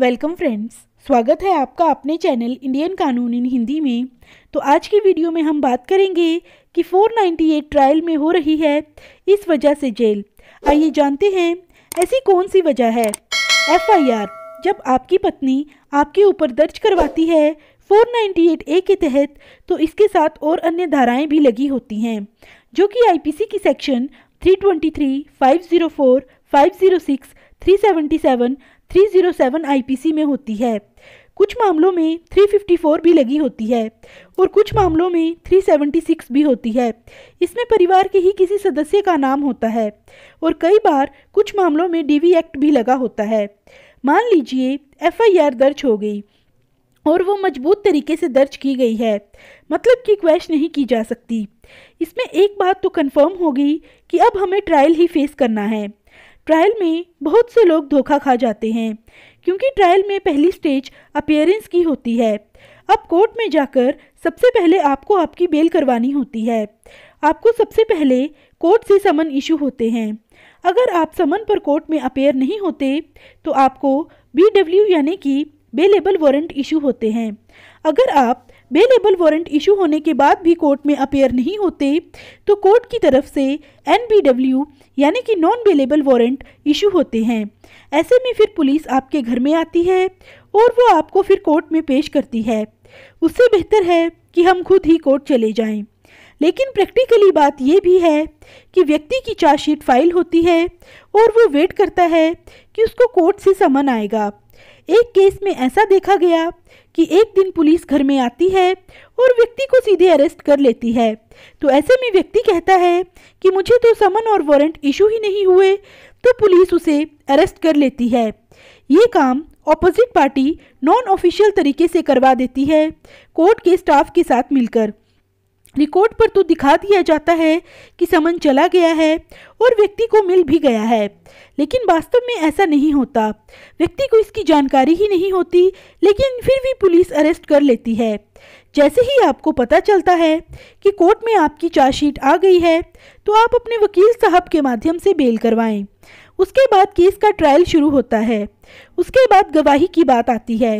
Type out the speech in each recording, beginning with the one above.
Welcome friends स्वागत है आपका अपने चैनल इंडियन कानून इन हिंदी में तो आज की वीडियो में हम बात करेंगे कि 498 ट्रायल में हो रही है इस वजह से जेल आइए जानते हैं ऐसी कौन सी वजह है एफआईआर जब आपकी पत्नी आपके ऊपर दर्ज करवाती है 498 ए के तहत तो इसके साथ और अन्य धाराएं भी लगी होती हैं जो कि आईपीसी की सेक्शन 323, 504, 506 377, 307 आईपीसी में होती है कुछ मामलों में 354 भी लगी होती है और कुछ मामलों में 376 भी होती है इसमें परिवार के ही किसी सदस्य का नाम होता है और कई बार कुछ मामलों में डीवी एक्ट भी लगा होता है मान लीजिए एफआईआर दर्ज हो गई और वो मजबूत तरीके से दर्ज की गई है मतलब कि क्वैश नहीं की जा सकती इसमें एक बात तो कंफर्म हो गई कि अब हमें ट्रायल ही फेस करना है ट्रायल में बहुत से लोग धोखा खा जाते हैं क्योंकि ट्रायल में पहली स्टेज अपियरेंस की होती है अब कोर्ट में जाकर सबसे पहले आपको आपकी बेल करवानी होती है आपको सबसे पहले कोर्ट से समन इशू होते हैं अगर आप समन पर कोर्ट में अपेयर नहीं होते तो आपको बी यानी कि बेलेबल वारंट इशू होते हैं अगर आप बेलेबल वारंट इशू होने के बाद भी कोर्ट में अपेयर नहीं होते तो कोर्ट की तरफ से एन यानी कि नॉन बेलेबल वारंट इशू होते हैं ऐसे में फिर पुलिस आपके घर में आती है और वो आपको फिर कोर्ट में पेश करती है उससे बेहतर है कि हम खुद ही कोर्ट चले जाएं। लेकिन प्रैक्टिकली बात यह भी है कि व्यक्ति की चार्जशीट फाइल होती है और वो वेट करता है कि उसको कोर्ट से समन आएगा एक केस में ऐसा देखा गया कि एक दिन पुलिस घर में आती है और व्यक्ति को सीधे अरेस्ट कर लेती है तो ऐसे में व्यक्ति कहता है कि मुझे तो समन और वारंट इशू ही नहीं हुए तो पुलिस उसे अरेस्ट कर लेती है ये काम ऑपोजिट पार्टी नॉन ऑफिशियल तरीके से करवा देती है कोर्ट के स्टाफ के साथ मिलकर रिकॉर्ड पर तो दिखा दिया जाता है कि समन चला गया है और व्यक्ति को मिल भी गया है लेकिन वास्तव में ऐसा नहीं होता व्यक्ति को इसकी जानकारी ही नहीं होती लेकिन फिर भी पुलिस अरेस्ट कर लेती है जैसे ही आपको पता चलता है कि कोर्ट में आपकी चार्जशीट आ गई है तो आप अपने वकील साहब के माध्यम से बेल करवाएं उसके बाद केस का ट्रायल शुरू होता है उसके बाद गवाही की बात आती है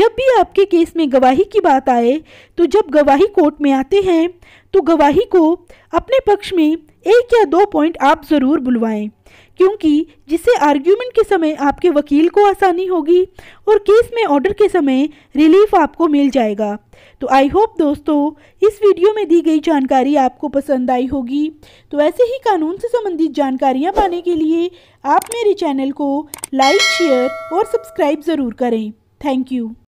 जब भी आपके केस में गवाही की बात आए तो जब गवाही कोर्ट में आते हैं तो गवाही को अपने पक्ष में एक या दो पॉइंट आप ज़रूर बुलवाएं क्योंकि जिससे आर्ग्यूमेंट के समय आपके वकील को आसानी होगी और केस में ऑर्डर के समय रिलीफ आपको मिल जाएगा तो आई होप दोस्तों इस वीडियो में दी गई जानकारी आपको पसंद आई होगी तो ऐसे ही कानून से संबंधित जानकारियाँ पाने के लिए आप मेरे चैनल को लाइक शेयर और सब्सक्राइब ज़रूर करें थैंक यू